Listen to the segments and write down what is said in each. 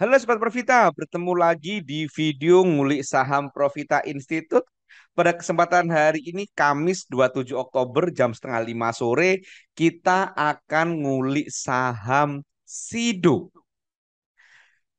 Halo Sobat Profita, bertemu lagi di video Ngulik Saham Profita Institute. Pada kesempatan hari ini, Kamis 27 Oktober jam setengah lima sore, kita akan ngulik saham Sido.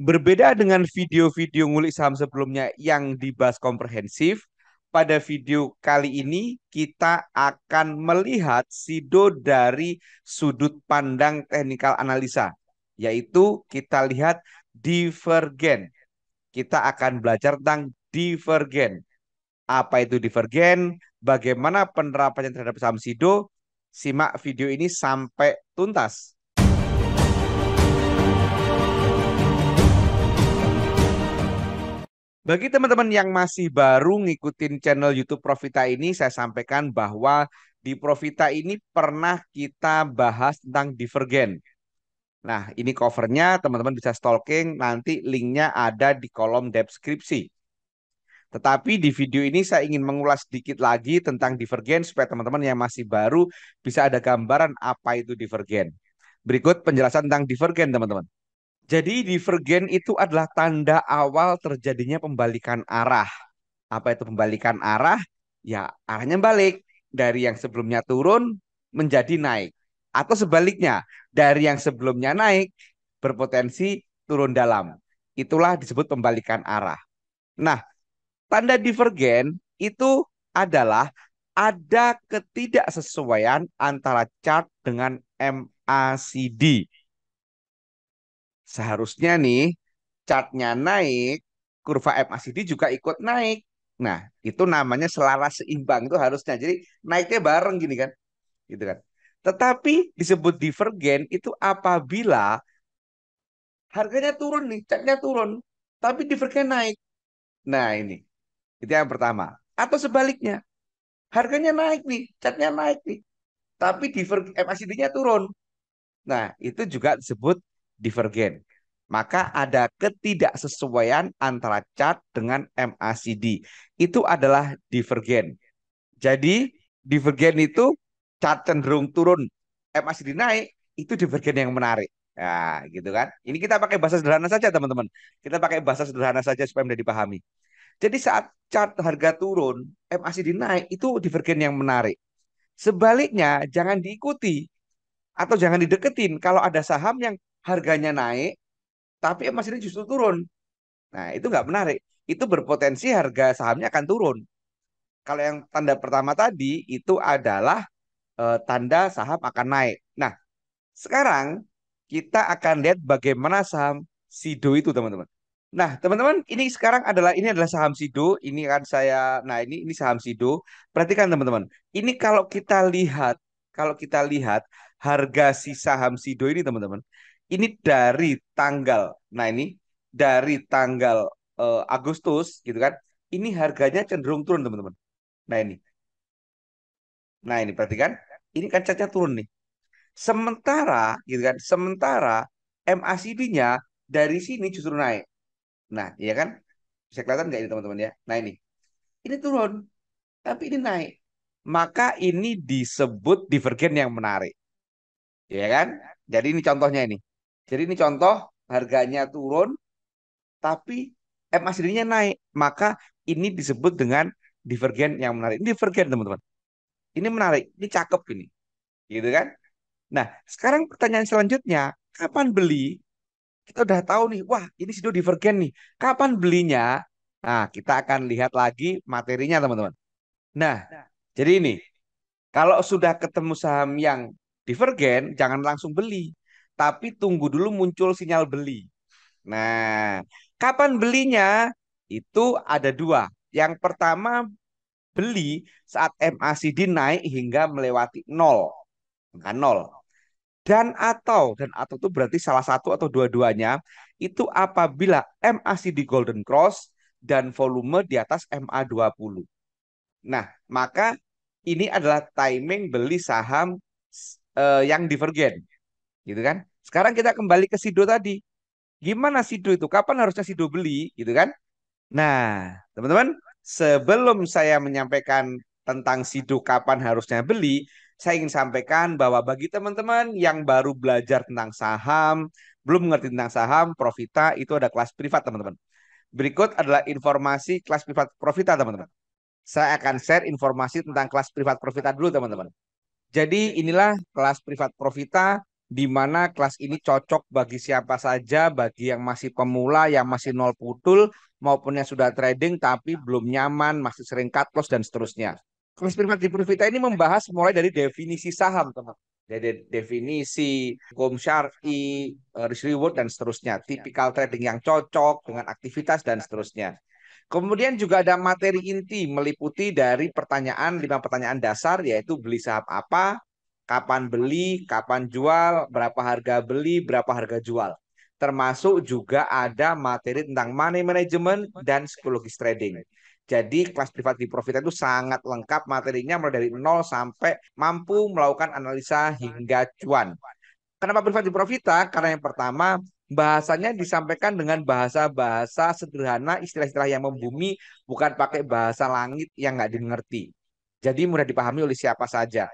Berbeda dengan video-video ngulik saham sebelumnya yang dibahas komprehensif, pada video kali ini kita akan melihat Sido dari sudut pandang teknikal analisa, yaitu kita lihat divergen. Kita akan belajar tentang divergen. Apa itu divergen? Bagaimana penerapannya terhadap saham sido? Simak video ini sampai tuntas. Bagi teman-teman yang masih baru ngikutin channel YouTube Profita ini, saya sampaikan bahwa di Profita ini pernah kita bahas tentang divergen. Nah, ini covernya teman-teman bisa stalking, nanti linknya ada di kolom deskripsi. Tetapi di video ini saya ingin mengulas sedikit lagi tentang divergen supaya teman-teman yang masih baru bisa ada gambaran apa itu divergen. Berikut penjelasan tentang divergen, teman-teman. Jadi divergen itu adalah tanda awal terjadinya pembalikan arah. Apa itu pembalikan arah? Ya, arahnya balik dari yang sebelumnya turun menjadi naik atau sebaliknya dari yang sebelumnya naik berpotensi turun dalam. Itulah disebut pembalikan arah. Nah, tanda divergen itu adalah ada ketidaksesuaian antara chart dengan MACD. Seharusnya nih chartnya naik, kurva MACD juga ikut naik. Nah, itu namanya selaras seimbang itu harusnya. Jadi naiknya bareng gini kan. Gitu kan. Tetapi disebut divergen itu apabila harganya turun nih, catnya turun, tapi divergen naik. Nah ini, itu yang pertama. Atau sebaliknya, harganya naik nih, catnya naik nih, tapi diver MACD-nya turun. Nah itu juga disebut divergen. Maka ada ketidaksesuaian antara cat dengan MACD. Itu adalah divergen. Jadi divergen itu chart cenderung turun, eh, MACD naik, itu di bagian yang menarik. Nah, gitu kan. Ini kita pakai bahasa sederhana saja, teman-teman. Kita pakai bahasa sederhana saja supaya mudah dipahami. Jadi saat chart harga turun, eh, MACD naik, itu divergen yang menarik. Sebaliknya, jangan diikuti atau jangan dideketin kalau ada saham yang harganya naik, tapi MACD justru turun. Nah, itu nggak menarik. Itu berpotensi harga sahamnya akan turun. Kalau yang tanda pertama tadi, itu adalah uh, tanda saham akan naik. Nah, sekarang kita akan lihat bagaimana saham Sido itu, teman-teman. Nah, teman-teman, ini sekarang adalah ini adalah saham Sido. Ini kan saya, nah ini ini saham Sido. Perhatikan teman-teman. Ini kalau kita lihat, kalau kita lihat harga si saham Sido ini, teman-teman. Ini dari tanggal, nah ini dari tanggal uh, Agustus, gitu kan? Ini harganya cenderung turun, teman-teman. Nah ini, nah ini perhatikan ini kan catnya turun nih. Sementara, gitu kan? Sementara MACD-nya dari sini justru naik. Nah, iya kan? Bisa kelihatan nggak ini teman-teman ya? Nah ini, ini turun, tapi ini naik. Maka ini disebut divergen yang menarik, ya kan? Jadi ini contohnya ini. Jadi ini contoh harganya turun, tapi MACD-nya naik. Maka ini disebut dengan divergen yang menarik. Ini divergen teman-teman. Ini menarik, ini cakep ini. Gitu kan? Nah, sekarang pertanyaan selanjutnya, kapan beli? Kita udah tahu nih, wah ini Sido divergen nih. Kapan belinya? Nah, kita akan lihat lagi materinya teman-teman. Nah, nah. jadi ini, kalau sudah ketemu saham yang divergen, jangan langsung beli. Tapi tunggu dulu muncul sinyal beli. Nah, kapan belinya? Itu ada dua. Yang pertama beli saat MACD naik hingga melewati nol, angka nah, nol. Dan atau, dan atau itu berarti salah satu atau dua-duanya, itu apabila MACD Golden Cross dan volume di atas MA20. Nah, maka ini adalah timing beli saham uh, yang divergen. Gitu kan? Sekarang kita kembali ke Sido tadi. Gimana Sido itu? Kapan harusnya Sido beli? Gitu kan? Nah, teman-teman, sebelum saya menyampaikan tentang sidu kapan harusnya beli, saya ingin sampaikan bahwa bagi teman-teman yang baru belajar tentang saham, belum mengerti tentang saham, Profita itu ada kelas privat, teman-teman. Berikut adalah informasi kelas privat Profita, teman-teman. Saya akan share informasi tentang kelas privat Profita dulu, teman-teman. Jadi inilah kelas privat Profita di mana kelas ini cocok bagi siapa saja, bagi yang masih pemula, yang masih nol putul, maupun yang sudah trading tapi belum nyaman, masih sering cut loss dan seterusnya. Kelas primat di Profita ini membahas mulai dari definisi saham, teman. Jadi definisi, hukum syari, eh, risk reward, dan seterusnya. Tipikal trading yang cocok dengan aktivitas dan seterusnya. Kemudian juga ada materi inti meliputi dari pertanyaan, lima pertanyaan dasar yaitu beli saham apa, kapan beli, kapan jual, berapa harga beli, berapa harga jual. Termasuk juga ada materi tentang money management dan psikologis trading. Jadi kelas privat di Profit itu sangat lengkap materinya mulai dari nol sampai mampu melakukan analisa hingga cuan. Kenapa privat di Profita? Karena yang pertama bahasanya disampaikan dengan bahasa-bahasa sederhana, istilah-istilah yang membumi, bukan pakai bahasa langit yang nggak dimengerti. Jadi mudah dipahami oleh siapa saja.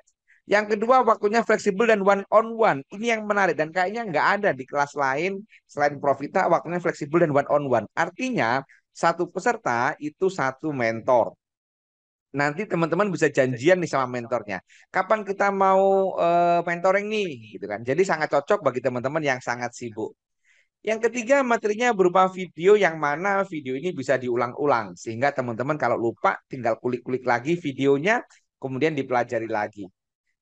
Yang kedua waktunya fleksibel dan one on one. Ini yang menarik dan kayaknya nggak ada di kelas lain selain Profita waktunya fleksibel dan one on one. Artinya satu peserta itu satu mentor. Nanti teman-teman bisa janjian nih sama mentornya. Kapan kita mau uh, mentoring nih, gitu kan? Jadi sangat cocok bagi teman-teman yang sangat sibuk. Yang ketiga materinya berupa video yang mana video ini bisa diulang-ulang sehingga teman-teman kalau lupa tinggal kulik-kulik lagi videonya kemudian dipelajari lagi.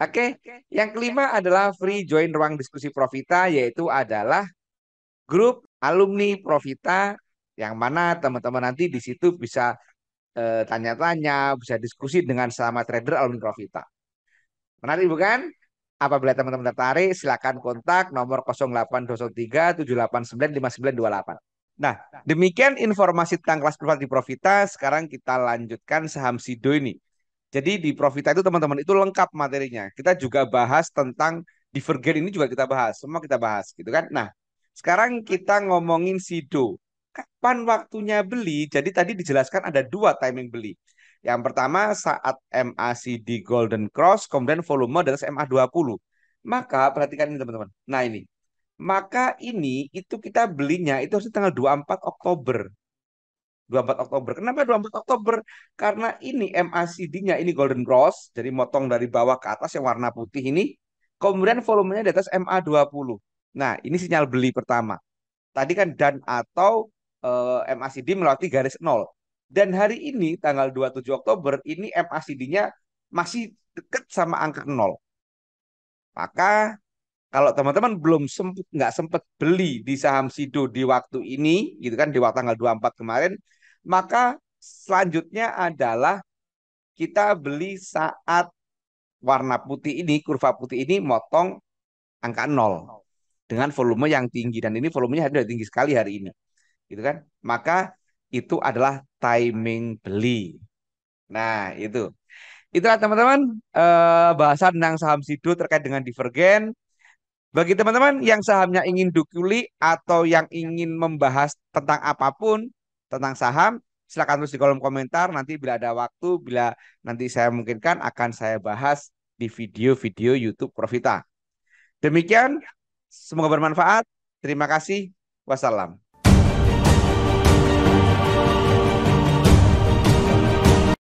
Oke, yang kelima adalah free join ruang diskusi Profita yaitu adalah grup alumni Profita yang mana teman-teman nanti di situ bisa eh, tanya-tanya, bisa diskusi dengan sama trader alumni Profita. Menarik bukan? Apabila teman-teman tertarik, silakan kontak nomor 0803 Nah, demikian informasi tentang kelas privat di Profita. Sekarang kita lanjutkan saham Sido ini. Jadi di Profita itu teman-teman itu lengkap materinya. Kita juga bahas tentang Divergen ini juga kita bahas, semua kita bahas gitu kan. Nah, sekarang kita ngomongin Sido. Kapan waktunya beli? Jadi tadi dijelaskan ada dua timing beli. Yang pertama saat MACD Golden Cross, kemudian volume dari MA20. Maka perhatikan ini teman-teman. Nah ini. Maka ini itu kita belinya itu harus tanggal 24 Oktober. 24 Oktober. Kenapa 24 Oktober? Karena ini MACD-nya ini Golden Cross, jadi motong dari bawah ke atas yang warna putih ini, kemudian volumenya di atas MA20. Nah, ini sinyal beli pertama. Tadi kan dan atau eh, MACD melewati garis nol. Dan hari ini tanggal 27 Oktober ini MACD-nya masih dekat sama angka nol. Maka kalau teman-teman belum sempat nggak sempat beli di saham Sido di waktu ini gitu kan di waktu tanggal 24 kemarin maka selanjutnya adalah kita beli saat warna putih ini, kurva putih ini motong angka 0 dengan volume yang tinggi dan ini volumenya sudah tinggi sekali hari ini. Gitu kan? Maka itu adalah timing beli. Nah, itu. Itulah teman-teman eh, bahasan tentang saham Sido terkait dengan divergen. Bagi teman-teman yang sahamnya ingin dukuli atau yang ingin membahas tentang apapun, tentang saham, silakan tulis di kolom komentar. Nanti bila ada waktu, bila nanti saya mungkinkan akan saya bahas di video-video YouTube Profita. Demikian, semoga bermanfaat. Terima kasih. Wassalam.